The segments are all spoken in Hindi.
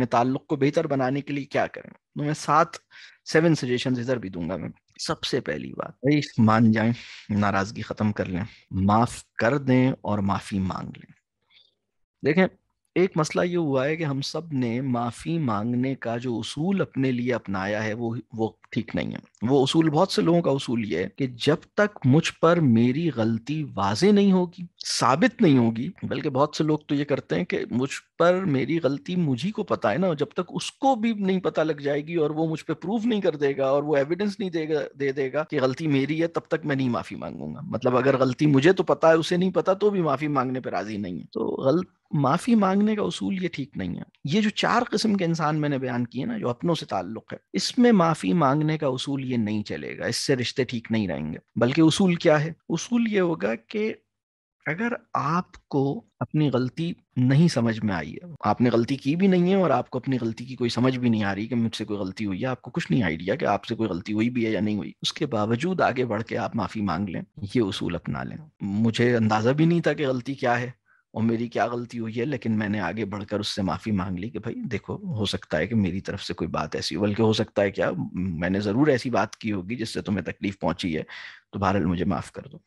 अपने ताल्लुक को बेहतर बनाने के लिए क्या करें तो मैं सात सेवन सजेशन इधर भी दूंगा मैं सबसे पहली बात भाई मान जाए नाराजगी खत्म कर लें माफ कर दें और माफी मांग लें देखें एक मसला ये हुआ है कि हम सब ने माफ़ी मांगने का जो उसूल अपने लिए अपनाया है वो वो ठीक नहीं है वो उसूल बहुत से लोगों का उसूल ये है कि जब तक मुझ पर मेरी गलती वाजे नहीं होगी साबित नहीं होगी बल्कि बहुत से लोग तो ये करते हैं कि मुझ पर मेरी गलती मुझी को पता है ना जब तक उसको भी नहीं पता लग जाएगी और वो मुझ पर प्रूव नहीं कर देगा और वो एविडेंस नहीं देगा दे देगा कि गलती मेरी है तब तक मैं नहीं माफ़ी मांगूंगा मतलब अगर गलती मुझे तो पता है उसे नहीं पता तो भी माफ़ी मांगने पर राजी नहीं है तो गलत माफी मांगने का उसूल ये ठीक नहीं है ये जो चार किस्म के इंसान मैंने बयान किए ना जो अपनों से ताल्लुक है इसमें माफी मांगने का उसूल ये नहीं चलेगा इससे रिश्ते ठीक नहीं रहेंगे बल्कि उसूल क्या है उसूल ये होगा कि अगर आपको अपनी गलती नहीं समझ में आई है आपने गलती की भी नहीं है और आपको अपनी गलती की कोई समझ भी नहीं आ रही कि मुझसे कोई गलती हुई है आपको कुछ नहीं आइडिया कि आपसे कोई गलती हुई भी है या नहीं हुई उसके बावजूद आगे बढ़ के आप माफ़ी मांग लें ये उसूल अपना लें मुझे अंदाज़ा भी नहीं था कि गलती क्या है और मेरी क्या गलती हुई है लेकिन मैंने आगे बढ़कर उससे माफी मांग ली कि भाई देखो हो सकता है कि मेरी तरफ से कोई बात ऐसी बल्कि हो सकता है क्या मैंने जरूर ऐसी बात की होगी जिससे तुम्हें तकलीफ पहुंची है तो बहरहाल मुझे माफ कर दो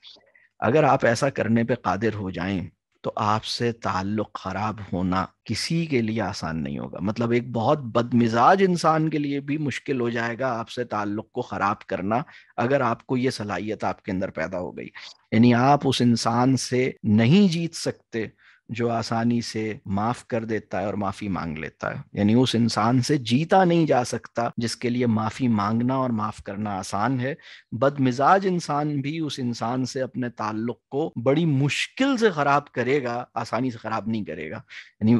अगर आप ऐसा करने पर कादिर हो जाएं तो आपसे ताल्लुक खराब होना किसी के लिए आसान नहीं होगा मतलब एक बहुत बदमिजाज इंसान के लिए भी मुश्किल हो जाएगा आपसे ताल्लुक को ख़राब करना अगर आपको ये सलाहियत आपके अंदर पैदा हो गई यानी आप उस इंसान से नहीं जीत सकते जो आसानी से माफ कर देता है और माफी मांग लेता है यानी उस इंसान से जीता नहीं जा सकता जिसके लिए माफी मांगना और माफ करना आसान है बदमिजाज इंसान भी उस इंसान से अपने ताल्लुक को बड़ी मुश्किल से खराब करेगा आसानी से खराब नहीं करेगा यानी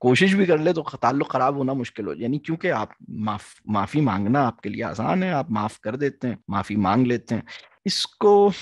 कोशिश भी कर ले तो ताल्लुक खराब होना मुश्किल हो यानी क्योंकि आप माफ माफी मांगना आपके लिए आसान है आप माफ कर देते हैं माफी मांग लेते हैं इसको आ,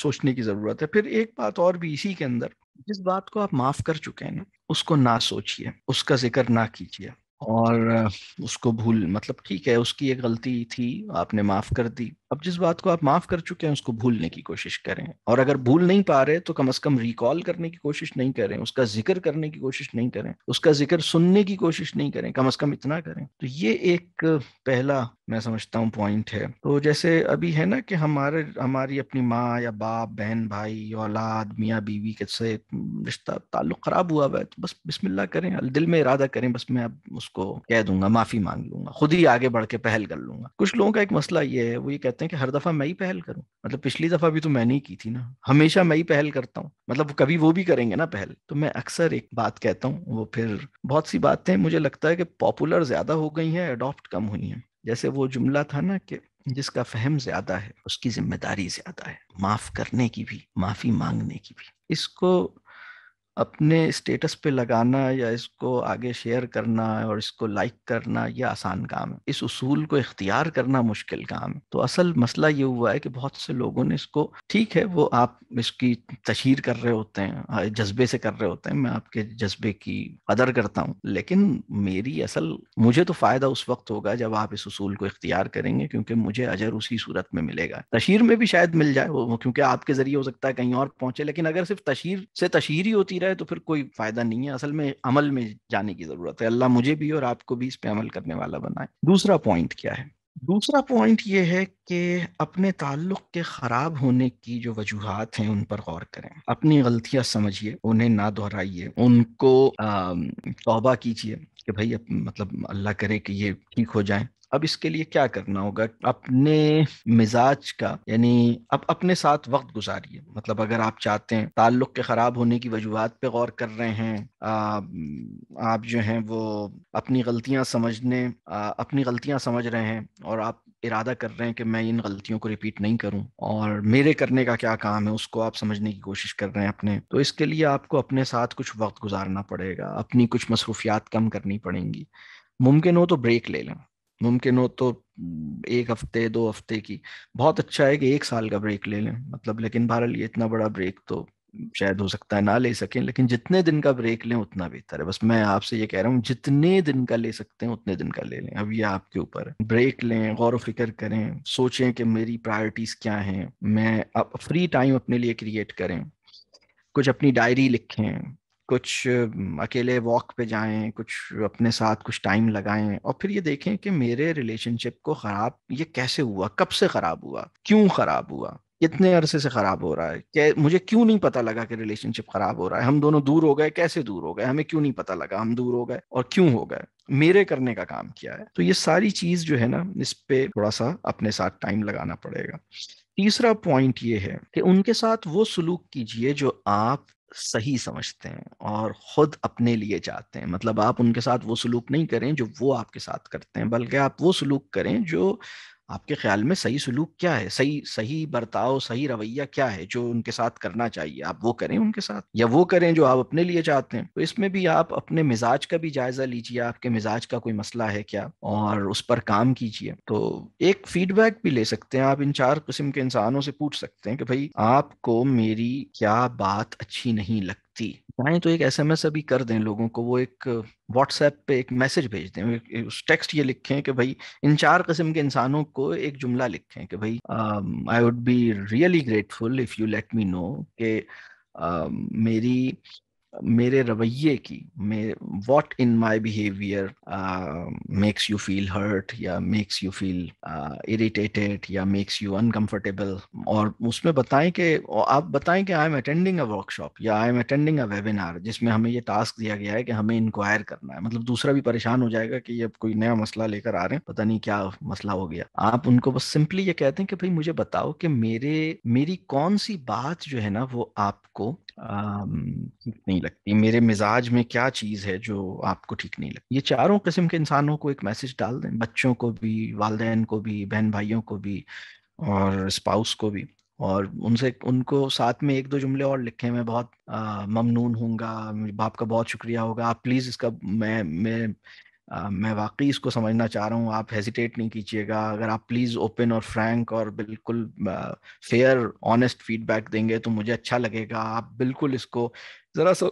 सोचने की ज़रूरत है फिर एक बात और भी इसी के अंदर जिस बात को आप माफ कर चुके हैं ना उसको ना सोचिए उसका जिक्र ना कीजिए और उसको भूल मतलब ठीक है उसकी एक गलती थी आपने माफ कर दी अब जिस बात को आप माफ कर चुके हैं उसको भूलने की कोशिश करें और अगर भूल नहीं पा रहे तो कम अज कम रिकॉल करने की कोशिश नहीं करें उसका जिक्र करने की कोशिश नहीं करें उसका जिक्र सुनने की कोशिश नहीं करें कम अज कम इतना करें तो ये एक पहला मैं समझता हूँ पॉइंट है तो जैसे अभी है ना कि हमारे हमारी अपनी माँ या बाप बहन भाई औलाद मियाँ बीवी के से हम्म, रिश्ता ताल्लुक खराब हुआ हुआ है तो बस बिस्मिल्लाह करें दिल में इरादा करें बस मैं अब उसको कह दूंगा माफी मांग लूंगा खुद ही आगे बढ़ के पहल कर लूंगा कुछ लोगों का एक मसला ये है वो ये कहते हैं कि हर दफा मैं ही पहल करूँ मतलब पिछली दफा भी तो मैंने ही की थी ना हमेशा मैं ही पहल करता हूँ मतलब कभी वो भी करेंगे ना पहल तो मैं अक्सर एक बात कहता हूँ वो फिर बहुत सी बातें मुझे लगता है कि पॉपुलर ज्यादा हो गई हैं अडॉप्ट कम हुई हैं जैसे वो जुमला था ना कि जिसका फहम ज्यादा है उसकी जिम्मेदारी ज्यादा है माफ करने की भी माफी मांगने की भी इसको अपने स्टेटस पे लगाना या इसको आगे शेयर करना और इसको लाइक करना यह आसान काम है इस उसूल को इख्तियार करना मुश्किल काम है तो असल मसला ये हुआ है कि बहुत से लोगों ने इसको ठीक है वो आप इसकी तशहर कर रहे होते हैं हाँ, जज्बे से कर रहे होते हैं मैं आपके जज्बे की कदर करता हूँ लेकिन मेरी असल मुझे तो फ़ायदा उस वक्त होगा जब आप इस उसूल को इख्तियार करेंगे क्योंकि मुझे अजर उसी सूरत में मिलेगा तशहर में भी शायद मिल जाए वो क्योंकि आपके ज़रिए हो सकता है कहीं और पहुंचे लेकिन अगर सिर्फ तशहर से तशहर ही होती रहे जाए तो फिर कोई फायदा नहीं है असल में अमल में जाने की जरूरत है अल्लाह मुझे भी और आपको भी इस पे अमल करने वाला बनाए दूसरा पॉइंट क्या है दूसरा पॉइंट ये है कि अपने ताल्लुक के ख़राब होने की जो वजूहत हैं उन पर गौर करें अपनी गलतियां समझिए उन्हें ना दोहराइए उनको तोबा कीजिए कि भाई मतलब अल्लाह करे कि ये ठीक हो जाए अब इसके लिए क्या करना होगा अपने मिजाज का यानी अब अपने साथ वक्त गुजारिए मतलब अगर आप चाहते हैं ताल्लुक के ख़राब होने की वजूहत पे गौर कर रहे हैं आ, आप जो हैं वो अपनी गलतियां समझने आ, अपनी गलतियां समझ रहे हैं और आप इरादा कर रहे हैं कि मैं इन गलतियों को रिपीट नहीं करूं और मेरे करने का क्या काम है उसको आप समझने की कोशिश कर रहे हैं अपने तो इसके लिए आपको अपने साथ कुछ वक्त गुजारना पड़ेगा अपनी कुछ मसरूफियात कम करनी पड़ेंगी मुमकिन हो तो ब्रेक ले लें मुमकिन हो तो हम्म, एक हफ्ते दो हफ्ते की बहुत अच्छा है कि एक साल का ब्रेक ले लें मतलब लेकिन बहरहाल ये इतना बड़ा ब्रेक तो शायद हो सकता है ना ले सकें लेकिन जितने दिन का ब्रेक लें उतना बेहतर है बस मैं आपसे ये कह रहा हूँ जितने दिन का ले सकते हैं उतने दिन का ले लें अब ये आपके ऊपर है ब्रेक लें गौर फिक्र करें सोचें कि मेरी प्रायोरिटीज क्या हैं मैं अब फ्री टाइम अपने लिए क्रिएट करें कुछ अपनी डायरी लिखें कुछ अकेले वॉक पे जाएं कुछ अपने साथ कुछ टाइम लगाएं और फिर ये देखें कि मेरे रिलेशनशिप को ख़राब ये कैसे हुआ कब से ख़राब हुआ क्यों ख़राब हुआ इतने अरसे से खराब हो रहा है क्या मुझे क्यों नहीं पता लगा कि रिलेशनशिप खराब हो रहा है हम दोनों दूर हो गए कैसे दूर हो गए हमें क्यों नहीं पता लगा हम दूर हो गए और क्यों हो गए मेरे करने का काम किया है तो ये सारी चीज जो है ना इस पे थोड़ा सा अपने साथ टाइम लगाना पड़ेगा तीसरा पॉइंट ये है कि उनके साथ वो सलूक कीजिए जो आप सही समझते हैं और खुद अपने लिए चाहते हैं मतलब आप उनके साथ वो सलूक नहीं करें जो वो आपके साथ करते हैं बल्कि आप वो सलूक करें जो आपके ख्याल में सही सलूक क्या है सही सही बर्ताव सही रवैया क्या है जो उनके साथ करना चाहिए आप वो करें उनके साथ या वो करें जो आप अपने लिए चाहते हैं तो इसमें भी आप अपने मिजाज का भी जायजा लीजिए आपके मिजाज का कोई मसला है क्या और उस पर काम कीजिए तो एक फीडबैक भी ले सकते हैं आप इन चार किस्म के इंसानों से पूछ सकते हैं कि भाई आपको मेरी क्या बात अच्छी नहीं लगती चाहें तो एक एसएमएस अभी कर दें लोगों को वो एक व्हाट्सएप पे एक मैसेज भेज दें उस टेक्स्ट ये लिखें कि भाई इन चार किस्म के इंसानों को एक जुमला लिखें कि भाई I would be really grateful if you let me know कि um, मेरी मेरे रवैये की what in my behaviour makes you feel hurt या मेक्स यू फील इरिटेटेड या मेक्स यू अनकंफर्टेबल और उसमें बताएं कि आप बताएं कि I am attending a workshop या I am attending a webinar जिसमें हमें ये टास्क दिया गया है कि हमें इंक्वायर करना है मतलब दूसरा भी परेशान हो जाएगा कि ये अब कोई नया मसला लेकर आ रहे हैं पता नहीं क्या मसला हो गया आप उनको बस सिंपली ये कहते हैं कि भाई मुझे बताओ कि मेरे मेरी कौन सी बात जो है ना वो आपको ठीक नहीं लगती मेरे मिजाज में क्या चीज़ है जो आपको ठीक नहीं लगती ये चारों किस्म के इंसानों को एक मैसेज डाल दें बच्चों को भी वालदे को भी बहन भाइयों को भी और स्पाउस को भी और उनसे उनको साथ में एक दो जुमले और लिखे मैं बहुत ममनून हूँ बाप का बहुत शुक्रिया होगा आप प्लीज़ इसका मैं मैं मैं वाकई इसको समझना चाह रहा हूँ आप हेजिटेट नहीं कीजिएगा अगर आप प्लीज़ ओपन और फ्रैंक और बिल्कुल फेयर ऑनेस्ट फीडबैक देंगे तो मुझे अच्छा लगेगा आप बिल्कुल इसको ज़रा सा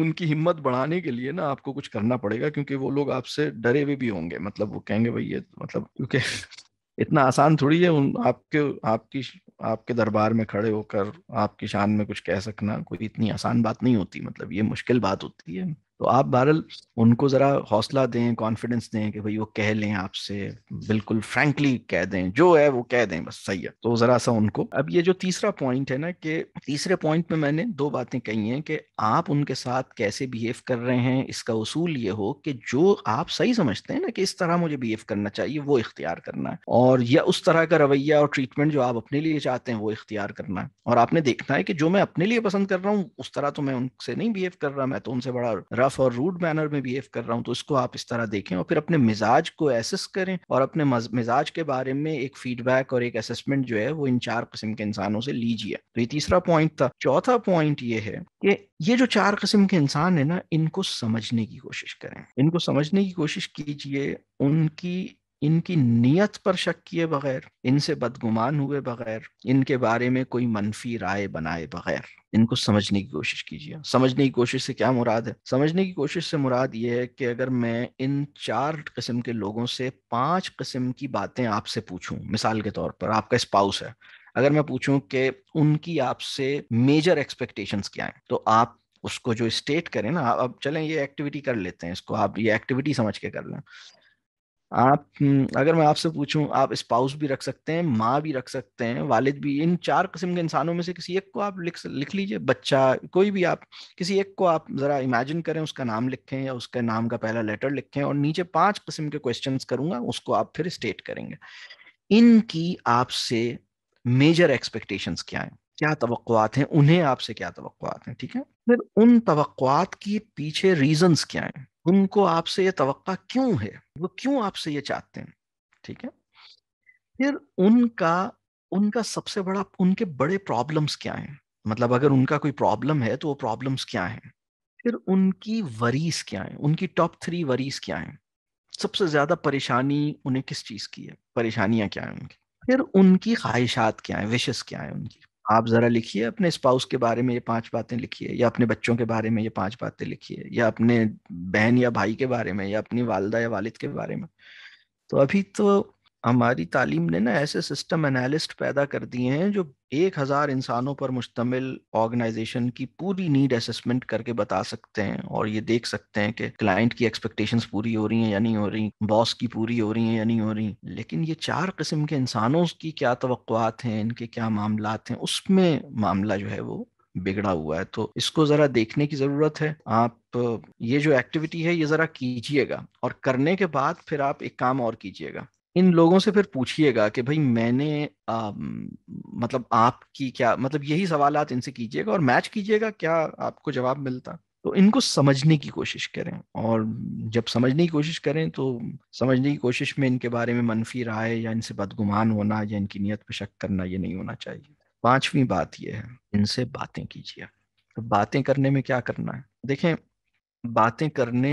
उनकी हिम्मत बढ़ाने के लिए ना आपको कुछ करना पड़ेगा क्योंकि वो लोग आपसे डरे हुए भी, भी होंगे मतलब वो कहेंगे भाई ये तो मतलब क्योंकि इतना आसान थोड़ी है उन आपके आपकी आपके दरबार में खड़े होकर आपकी शान में कुछ कह सकना कोई इतनी आसान बात नहीं होती मतलब ये मुश्किल बात होती है तो आप बहरल उनको ज़रा हौसला दें कॉन्फिडेंस दें कि भाई वो कह लें आपसे बिल्कुल फ्रेंकली कह दें जो है वो कह दें बस सही है तो ज़रा सा उनको अब ये जो तीसरा पॉइंट है ना कि तीसरे पॉइंट में मैंने दो बातें कही हैं कि आप उनके साथ कैसे बिहेव कर रहे हैं इसका उसूल ये हो कि जो आप सही समझते हैं ना कि इस तरह मुझे बिहेव करना चाहिए वो इख्तियार करना है और या उस तरह का रवैया और ट्रीटमेंट जो आप अपने लिए चाहते हैं वो इख्तियार करना है और आपने देखना है कि जो मैं अपने लिए पसंद कर रहा हूँ उस तरह तो मैं उनसे नहीं बिहेव कर रहा मैं तो उनसे बड़ा रफ और रूड मैनर में बिहेव कर रहा हूँ तो उसको आप इस तरह देखें और फिर अपने मिजाज को एसेस करें और अपने मिजाज के बारे में एक फीडबैक और एक असेसमेंट जो है वो इन चार किस्म के इंसानों से लीजिए तो ये तीसरा पॉइंट था चौथा पॉइंट ये है कि ये जो चार किस्म के इंसान है ना इनको समझने की कोशिश करें इनको समझने की कोशिश कीजिए उनकी इनकी नीयत पर शक किए बगैर इनसे बदगुमान हुए बगैर इनके बारे में कोई मनफी राय बनाए बगैर इनको समझने की कोशिश कीजिए समझने की कोशिश से क्या मुराद है समझने की कोशिश से मुराद ये है कि अगर मैं इन चार किस्म के लोगों से पांच किस्म की बातें आपसे पूछूं मिसाल के तौर पर आपका स्पाउस है अगर मैं पूछूं कि उनकी आपसे मेजर एक्सपेक्टेशंस क्या हैं तो आप उसको जो स्टेट करें ना आप अब चलें ये एक्टिविटी कर लेते हैं इसको आप ये एक्टिविटी समझ के कर लें आप हम्म, अगर मैं आपसे पूछूं आप स्पाउस भी रख सकते हैं माँ भी रख सकते हैं वालिद भी इन चार किस्म के इंसानों में से किसी एक को आप लिख लिख लीजिए बच्चा कोई भी आप किसी एक को आप जरा इमेजिन करें उसका नाम लिखें या उसके नाम का पहला लेटर लिखें और नीचे पांच किस्म के क्वेश्चंस करूंगा उसको आप फिर स्टेट करेंगे इनकी आपसे मेजर एक्सपेक्टेशंस क्या है क्या तवक्वात हैं उन्हें आपसे क्या तवक्वात हैं ठीक है फिर उन तवक्वात के पीछे रीजंस क्या हैं उनको आपसे ये तवक्का क्यों है वो क्यों आपसे ये चाहते हैं ठीक है फिर उनका उनका सबसे बड़ा उनके बड़े प्रॉब्लम्स क्या हैं मतलब अगर उनका कोई प्रॉब्लम है तो वो प्रॉब्लम्स क्या हैं फिर उनकी वरीज क्या हैं उनकी टॉप थ्री वरीज क्या हैं सबसे ज्यादा परेशानी उन्हें किस चीज की है परेशानियां क्या है उनकी फिर उनकी ख्वाहिशात क्या है विशेष क्या है उनकी आप जरा लिखिए अपने स्पाउस के बारे में ये पांच बातें लिखिए या अपने बच्चों के बारे में ये पांच बातें लिखिए या अपने बहन या भाई के बारे में या अपनी वालदा या वालिद के बारे में तो अभी तो हमारी तालीम ने ना ऐसे सिस्टम एनालिस्ट पैदा कर दिए हैं जो एक हज़ार इंसानों पर मुश्तमिल ऑर्गेनाइजेशन की पूरी नीड असेसमेंट करके बता सकते हैं और ये देख सकते हैं कि क्लाइंट की एक्सपेक्टेशंस पूरी हो रही हैं या नहीं हो रही बॉस की पूरी हो रही हैं या नहीं हो रही लेकिन ये चार किस्म के इंसानों की क्या तवक़ात हैं इनके क्या मामला हैं उसमें मामला जो है वो बिगड़ा हुआ है तो इसको ज़रा देखने की ज़रूरत है आप ये जो एक्टिविटी है ये ज़रा कीजिएगा और करने के बाद फिर आप एक काम और कीजिएगा इन लोगों से फिर पूछिएगा कि भाई मैंने आ, मतलब आपकी क्या मतलब यही सवाल इनसे कीजिएगा और मैच कीजिएगा क्या आपको जवाब मिलता तो इनको समझने की कोशिश करें और जब समझने की कोशिश करें तो समझने की कोशिश में इनके बारे में मनफी राय या इनसे बदगुमान होना या इनकी नीयत पर शक करना ये नहीं होना चाहिए पांचवी बात यह है इनसे बातें कीजिए तो बातें करने में क्या करना है देखें बातें करने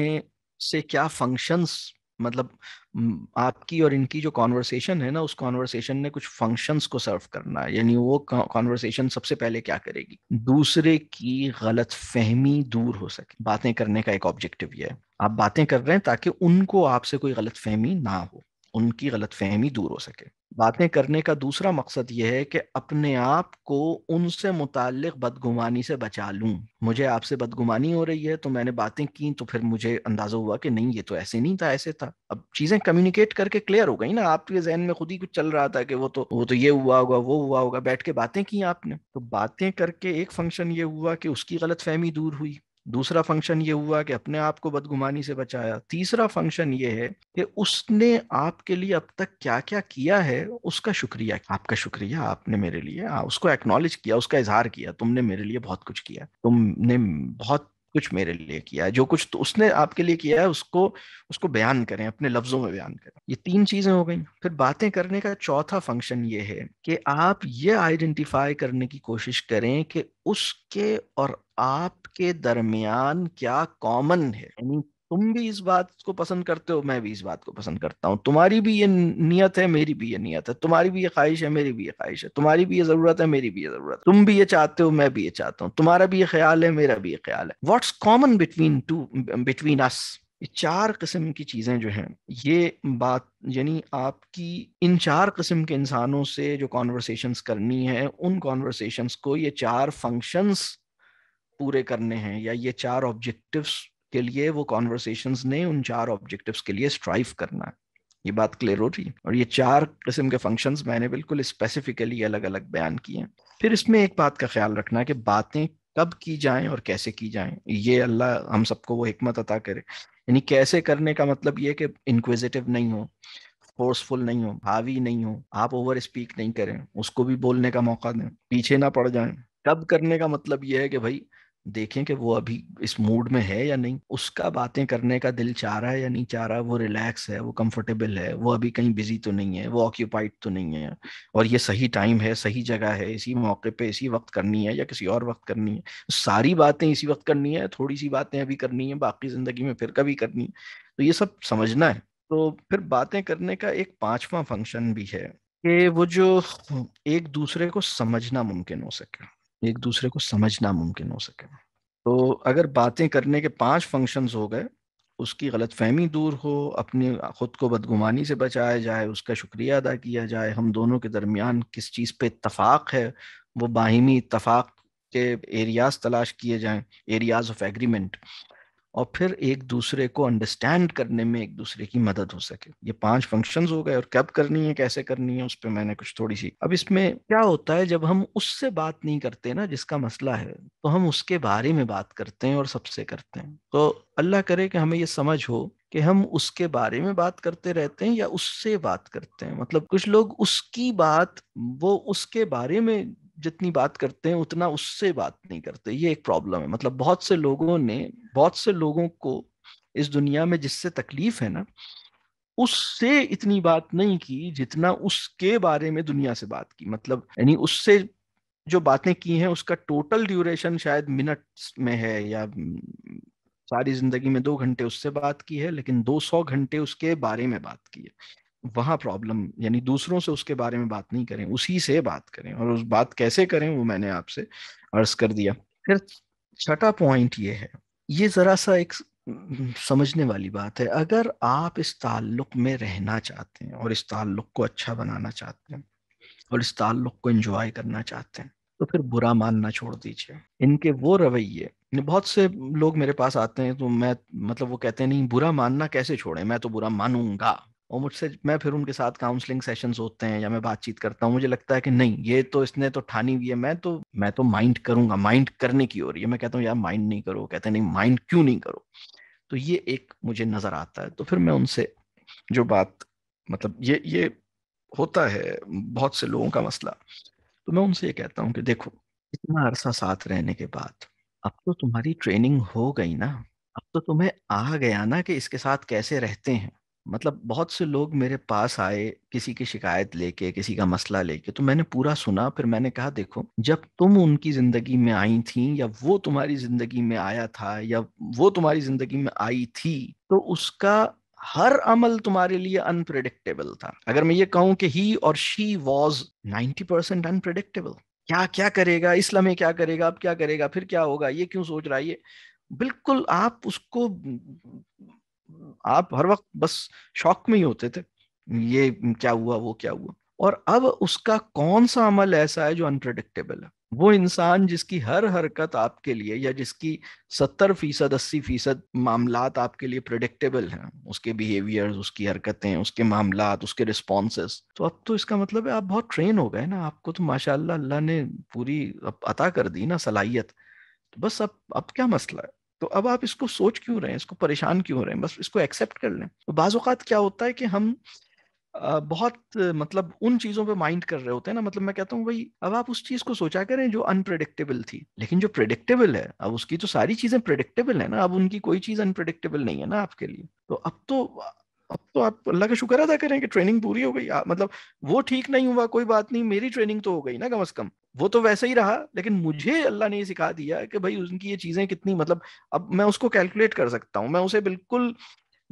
से क्या फंक्शंस मतलब आपकी और इनकी जो कॉन्वर्सेशन है ना उस कॉन्वर्सेशन ने कुछ फंक्शंस को सर्व करना है यानी वो कॉन्वर्सेशन सबसे पहले क्या करेगी दूसरे की गलत फहमी दूर हो सके बातें करने का एक ऑब्जेक्टिव ये है आप बातें कर रहे हैं ताकि उनको आपसे कोई गलत फहमी ना हो उनकी गलत फहमी दूर हो सके बातें करने का दूसरा मकसद यह है कि अपने आप को उनसे मुतक बदगुमानी से बचा लूँ मुझे आपसे बदगुमानी हो रही है तो मैंने बातें की तो फिर मुझे अंदाजा हुआ कि नहीं ये तो ऐसे नहीं था ऐसे था अब चीजें कम्युनिकेट करके क्लियर हो गई ना आपके जहन में खुद ही कुछ चल रहा था कि वो तो वो तो ये हुआ होगा वो हुआ होगा बैठ के बातें की आपने तो बातें करके एक फंक्शन ये हुआ कि उसकी गलत फहमी दूर हुई दूसरा फंक्शन ये हुआ कि अपने आप को बदगुमानी से बचाया तीसरा फंक्शन ये है कि उसने आपके लिए अब तक क्या क्या किया है उसका शुक्रिया आपका शुक्रिया आपने मेरे लिए आ, हाँ, उसको एक्नॉलेज किया उसका इजहार किया तुमने मेरे लिए बहुत कुछ किया तुमने बहुत कुछ मेरे लिए किया है जो कुछ तो उसने आपके लिए किया है उसको उसको बयान करें अपने लफ्जों में बयान करें ये तीन चीजें हो गई फिर बातें करने का चौथा फंक्शन ये है कि आप ये आइडेंटिफाई करने की कोशिश करें कि उसके और आपके दरमियान क्या कॉमन है यानी तुम भी इस बात को पसंद करते हो मैं भी इस बात को पसंद करता हूँ तुम्हारी भी ये नियत है मेरी भी ये नियत है तुम्हारी भी ये ख्वाहिश है मेरी भी ये ख्वाहिश है तुम्हारी भी ये जरूरत है मेरी भी ये जरूरत है तुम भी ये चाहते हो मैं भी ये चाहता हूँ तुम्हारा भी ये ख्याल है मेरा भी ये ख्याल है what's common between two between us ये चार किस्म की चीज़ें जो हैं ये बात यानी आपकी इन चार किस्म के इंसानों से जो कॉन्वर्सेशंस करनी है उन कॉन्वर्सेशंस को ये चार फंक्शंस पूरे करने हैं या ये चार ऑब्जेक्टिव्स के लिए वो कॉन्वर्सेशन ने उन चार ऑब्जेक्टिव के लिए स्ट्राइव करना है ये बात क्लियर हो रही है और ये चार किस्म के फंक्शंस मैंने बिल्कुल स्पेसिफिकली अलग अलग बयान किए हैं फिर इसमें एक बात का ख्याल रखना है कि बातें कब की जाएं और कैसे की जाएं ये अल्लाह हम सबको वो हमत अता करे यानी कैसे करने का मतलब ये कि इनक्विजिटिव नहीं हो फोर्सफुल नहीं हो भावी नहीं हो आप ओवर स्पीक नहीं करें उसको भी बोलने का मौका दें पीछे ना पड़ जाएं कब करने का मतलब ये है कि भाई देखें कि वो अभी इस मूड में है या नहीं उसका बातें करने का दिल चाह रहा है या नहीं चाह रहा वो रिलैक्स है वो कंफर्टेबल है वो अभी कहीं बिजी तो नहीं है वो ऑक्यूपाइड तो नहीं है और ये सही टाइम है सही जगह है इसी मौके पे इसी वक्त करनी है या किसी और वक्त करनी है सारी बातें इसी वक्त करनी है थोड़ी सी बातें अभी करनी है बाकी जिंदगी में फिर कभी करनी है तो ये सब समझना है तो फिर बातें करने का एक पांचवा फंक्शन भी है कि वो जो एक दूसरे को समझना मुमकिन हो सके एक दूसरे को समझना मुमकिन हो सके तो अगर बातें करने के पांच फंक्शंस हो गए उसकी गलतफहमी दूर हो अपनी ख़ुद को बदगुमानी से बचाया जाए उसका शुक्रिया अदा किया जाए हम दोनों के दरमियान किस चीज़ पे इतफ़ाक़ है वो बाहिमी इतफ़ाक़ के एरियाज तलाश किए जाएं एरियाज ऑफ एग्रीमेंट और फिर एक दूसरे को अंडरस्टैंड करने में एक दूसरे की मदद हो सके ये पांच फंक्शंस हो गए और कब करनी है कैसे करनी है उस पर मैंने कुछ थोड़ी सी अब इसमें क्या होता है जब हम उससे बात नहीं करते ना जिसका मसला है तो हम उसके बारे में बात करते हैं और सबसे करते हैं तो अल्लाह करे कि हमें ये समझ हो कि हम उसके बारे में बात करते रहते हैं या उससे बात करते हैं मतलब कुछ लोग उसकी बात वो उसके बारे में जितनी बात करते हैं उतना उससे बात नहीं करते ये एक प्रॉब्लम है मतलब बहुत से लोगों ने बहुत से लोगों को इस दुनिया में जिससे तकलीफ है ना उससे इतनी बात नहीं की जितना उसके बारे में दुनिया से बात की मतलब यानी उससे जो बातें की हैं उसका टोटल ड्यूरेशन शायद मिनट में है या हम्म, सारी जिंदगी में दो घंटे उससे बात की है लेकिन 200 घंटे उसके बारे में बात की है वहाँ प्रॉब्लम यानी दूसरों से उसके बारे में बात नहीं करें उसी से बात करें और उस बात कैसे करें वो मैंने आपसे अर्ज कर दिया फिर छठा पॉइंट ये है ये जरा सा एक समझने वाली बात है अगर आप इस ताल्लुक में रहना चाहते हैं और इस ताल्लुक को अच्छा बनाना चाहते हैं और इस ताल्लुक को एंजॉय करना चाहते हैं तो फिर बुरा मानना छोड़ दीजिए इनके वो रवैये बहुत से लोग मेरे पास आते हैं तो मैं मतलब वो कहते हैं नहीं बुरा मानना कैसे छोड़े मैं तो बुरा मानूंगा और मुझसे मैं फिर उनके साथ काउंसलिंग सेशंस होते हैं या मैं बातचीत करता हूँ मुझे लगता है कि नहीं ये तो इसने तो ठानी हुई है मैं तो मैं तो माइंड करूंगा माइंड करने की ओर ये मैं कहता हूँ यार माइंड नहीं करो कहते नहीं माइंड क्यों नहीं करो तो ये एक मुझे नजर आता है तो फिर मैं उनसे जो बात मतलब ये ये होता है बहुत से लोगों का मसला तो मैं उनसे ये कहता हूँ कि देखो इतना अरसा साथ रहने के बाद अब तो तुम्हारी ट्रेनिंग हो गई ना अब तो तुम्हें आ गया ना कि इसके साथ कैसे रहते हैं मतलब बहुत से लोग मेरे पास आए किसी की शिकायत लेके किसी का मसला लेके तो मैंने पूरा सुना फिर मैंने कहा देखो जब तुम उनकी जिंदगी में आई थी या वो तुम्हारी जिंदगी में आया था या वो तुम्हारी जिंदगी में आई थी तो उसका हर अमल तुम्हारे लिए अनप्रिडिक्टेबल था अगर मैं ये कहूं कि ही और she was ninety percent unpredictable क्या क्या करेगा इस लम्हे क्या करेगा अब क्या करेगा फिर क्या होगा ये क्यों सोच रहा है ये बिल्कुल आप उसको आप हर वक्त बस शौक में ही होते थे ये क्या हुआ वो क्या हुआ और अब उसका कौन सा अमल ऐसा है जो अनप्रडिक्टेबल है वो इंसान जिसकी हर हरकत आपके लिए या जिसकी सत्तर फीसद अस्सी फीसद मामला आपके लिए प्रडिक्टेबल हैं उसके बिहेवियर उसकी हरकतें उसके मामला उसके रिस्पॉन्सेस तो अब तो इसका मतलब है आप बहुत ट्रेन हो गए ना आपको तो माशाल्लाह अल्लाह ने पूरी अता कर दी ना सलाहियत तो बस अब अब क्या मसला है तो अब आप इसको सोच क्यों रहे हैं इसको परेशान क्यों हो रहे हैं बस इसको एक्सेप्ट कर लें तो बाज़ात क्या होता है कि हम बहुत मतलब उन चीज़ों पे माइंड कर रहे होते हैं ना मतलब मैं कहता हूँ भाई अब आप उस चीज़ को सोचा करें जो अनप्रडिक्टेबल थी लेकिन जो प्रडिक्टेबल है अब उसकी तो सारी चीज़ें प्रडिक्टेबल है ना अब उनकी कोई चीज़ अनप्रडिक्टेबल नहीं है ना आपके लिए तो अब तो अब तो आप अल्लाह का शुक्र अदा करें कि ट्रेनिंग पूरी हो गई मतलब वो ठीक नहीं हुआ कोई बात नहीं मेरी ट्रेनिंग तो हो गई ना कम अज कम वो तो वैसा ही रहा लेकिन मुझे अल्लाह ने ये सिखा दिया कि भाई उनकी ये चीजें कितनी मतलब अब मैं उसको कैलकुलेट कर सकता हूँ मैं उसे बिल्कुल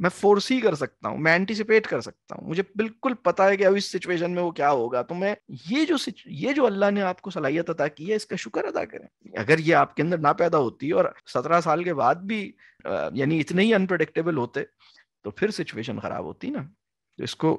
मैं फोर्स ही कर सकता हूँ मैं एंटिसिपेट कर सकता हूँ मुझे बिल्कुल पता है कि अब इस सिचुएशन में वो क्या होगा तो मैं ये जो ये जो अल्लाह ने आपको सलाहियत अदा की है इसका शुक्र अदा करें अगर ये आपके अंदर ना पैदा होती और सत्रह साल के बाद भी यानी इतने ही अनप्रडिक्टेबल होते तो फिर सिचुएशन खराब होती ना तो इसको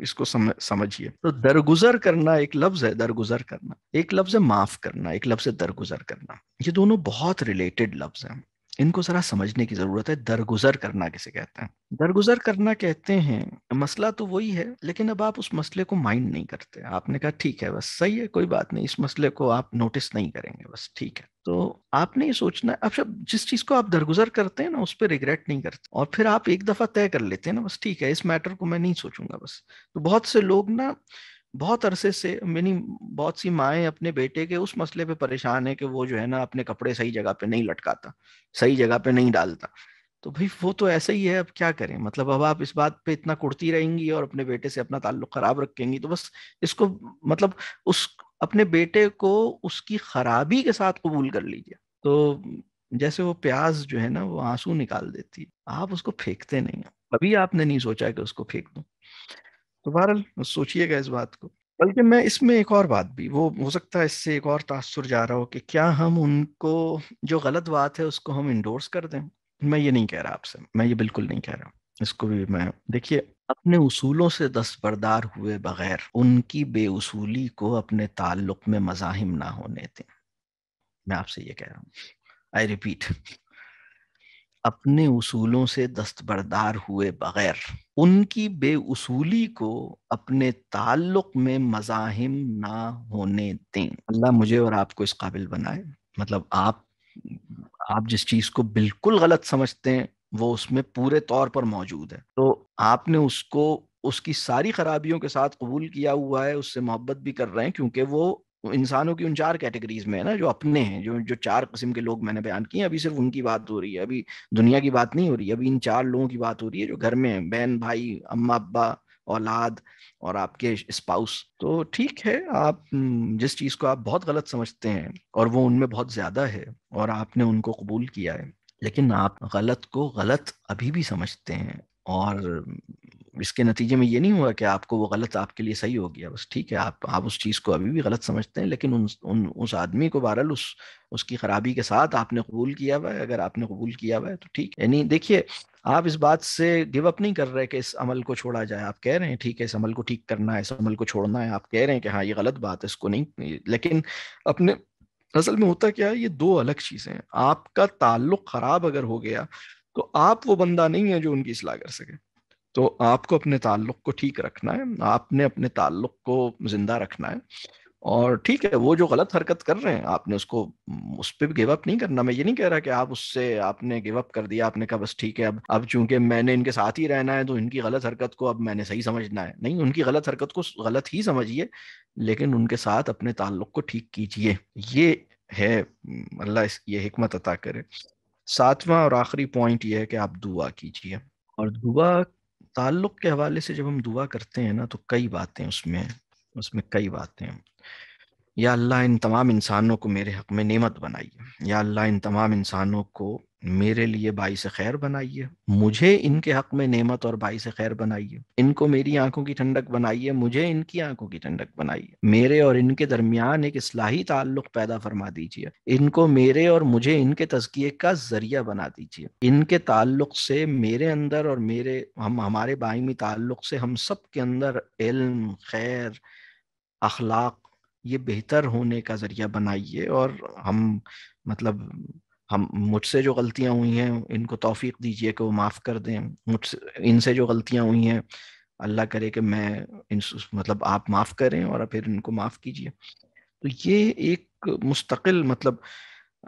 इसको समझिए तो दरगुजर करना एक लफ्ज है दरगुजर करना एक लफ्ज है माफ करना एक लफ्ज है दरगुजर करना ये दोनों बहुत रिलेटेड लफ्ज हैं इनको जरा समझने की जरूरत है दरगुजर करना किसे कहते हैं दरगुजर करना कहते हैं मसला तो वही है लेकिन अब आप उस मसले को माइंड नहीं करते आपने कहा ठीक है बस सही है कोई बात नहीं इस मसले को आप नोटिस नहीं करेंगे बस ठीक है तो आपने ये सोचना अब सब जिस चीज को आप दरगुजर करते हैं ना उस पर रिग्रेट नहीं करते और फिर आप एक दफा तय कर लेते हैं ना बस ठीक है इस मैटर को मैं नहीं सोचूंगा बस तो बहुत से लोग ना बहुत अरसे से मेरी बहुत सी माए अपने बेटे के उस मसले पे परेशान है कि वो जो है ना अपने कपड़े सही जगह पे नहीं लटकाता सही जगह पे नहीं डालता तो भाई वो तो ऐसा ही है अब क्या करें मतलब अब आप इस बात पे इतना कुड़ती रहेंगी और अपने बेटे से अपना ताल्लुक खराब रखेंगी तो बस इसको मतलब उस अपने बेटे को उसकी खराबी के साथ कबूल कर लीजिए तो जैसे वो प्याज जो है ना वो आंसू निकाल देती है आप उसको फेंकते नहीं अभी आपने नहीं सोचा कि उसको फेंक दू तो बहरल सोचिएगा इस बात को बल्कि मैं इसमें एक और बात भी वो हो सकता है इससे एक और तासुर जा रहा हो कि क्या हम उनको जो गलत बात है उसको हम इंडोर्स कर दें मैं ये नहीं कह रहा आपसे मैं ये बिल्कुल नहीं कह रहा इसको भी मैं देखिए अपने उसूलों से दस्तबरदार हुए बगैर उनकी बेउसूली को अपने ताल्लुक में मजाहिम ना होने दें मैं आपसे ये कह रहा हूँ आई रिपीट अपने उसूलों से दस्तबरदार हुए बगैर उनकी बेउसूली को अपने ताल्लुक में मजाहिम ना होने दें अल्लाह मुझे और आपको इस काबिल बनाए मतलब आप आप जिस चीज़ को बिल्कुल गलत समझते हैं वो उसमें पूरे तौर पर मौजूद है तो आपने उसको उसकी सारी खराबियों के साथ कबूल किया हुआ है उससे मोहब्बत भी कर रहे हैं क्योंकि वो इंसानों की उन चार कैटेगरीज में है ना जो अपने हैं जो जो चार किस्म के लोग मैंने बयान किए अभी सिर्फ उनकी बात हो रही है अभी दुनिया की बात नहीं हो रही है अभी इन चार लोगों की बात हो रही है जो घर में बहन भाई अम्मा अब्बा औलाद और आपके स्पाउस तो ठीक है आप जिस चीज़ को आप बहुत गलत समझते हैं और वो उनमें बहुत ज़्यादा है और आपने उनको कबूल किया है लेकिन आप गलत को गलत अभी भी समझते हैं और इसके नतीजे में ये नहीं हुआ कि आपको वो गलत आपके लिए सही हो गया बस ठीक है आप आप उस चीज़ को अभी भी गलत समझते हैं लेकिन उन, उन उस आदमी को बहरहाल उस उसकी खराबी के साथ आपने कबूल किया हुआ है अगर आपने कबूल किया हुआ है तो ठीक यानी देखिए आप इस बात से गिव अप नहीं कर रहे कि इस अमल को छोड़ा जाए आप कह रहे हैं ठीक है इस अमल को ठीक करना है इस अमल को छोड़ना है आप कह रहे हैं कि हाँ ये गलत बात है इसको नहीं लेकिन अपने असल में होता क्या है ये दो अलग चीजें हैं आपका ताल्लुक खराब अगर हो गया तो आप वो बंदा नहीं है जो उनकी इसलाह कर सके तो आपको अपने ताल्लुक को ठीक रखना है आपने अपने ताल्लुक को जिंदा रखना है और ठीक है वो जो गलत हरकत कर रहे हैं आपने उसको उस पर भी गिव अप नहीं करना मैं ये नहीं कह रहा कि आप उससे आपने गिव अप कर दिया आपने कहा बस ठीक है अब अब चूंकि मैंने इनके साथ ही रहना है तो इनकी गलत हरकत को अब मैंने सही समझना है नहीं उनकी गलत हरकत को गलत ही समझिए लेकिन उनके साथ अपने ताल्लुक को ठीक कीजिए ये है अल्लाह ये हमत अता करे सातवां और आखिरी पॉइंट ये है कि आप दुआ कीजिए और दुआ ताल्लुक के हवाले से जब हम दुआ करते हैं ना तो कई बातें उसमें उसमें कई बातें या अल्लाह इन तमाम इंसानों को मेरे हक़ में नेमत बनाइए या अल्लाह इन तमाम इंसानों को मेरे लिए बाईस खैर बनाइए मुझे इनके हक़ में नेमत और बाईस खैर बनाइए इनको मेरी आंखों की ठंडक बनाइए मुझे इनकी आंखों की ठंडक बनाइए मेरे और इनके दरमियान एक इसलाही ताल्लुक पैदा फरमा दीजिए इनको मेरे और मुझे इनके तस्किए का जरिया बना दीजिए इनके ताल्लुक से मेरे अंदर और मेरे हम हमारे बाइमी ताल्लुक से हम सब के अंदर इल्म खैर अखलाक ये बेहतर होने का जरिया बनाइए और हम मतलब हम मुझसे जो गलतियां हुई हैं इनको तौफीक दीजिए कि वो माफ़ कर दें मुझसे इनसे जो गलतियां हुई हैं अल्लाह करे कि मैं इन मतलब आप माफ़ करें और फिर इनको माफ़ कीजिए तो ये एक मुस्तकिल मतलब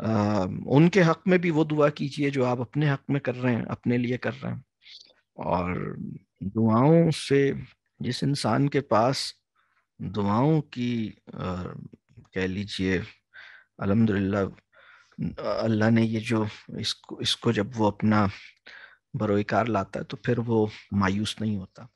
आ, उनके हक में भी वो दुआ कीजिए जो आप अपने हक में कर रहे हैं अपने लिए कर रहे हैं और दुआओं से जिस इंसान के पास दुआओं की कह लीजिए अलहमदिल्ला अल्लाह ने ये जो इसको इसको जब वो अपना बरोकार लाता है तो फिर वो मायूस नहीं होता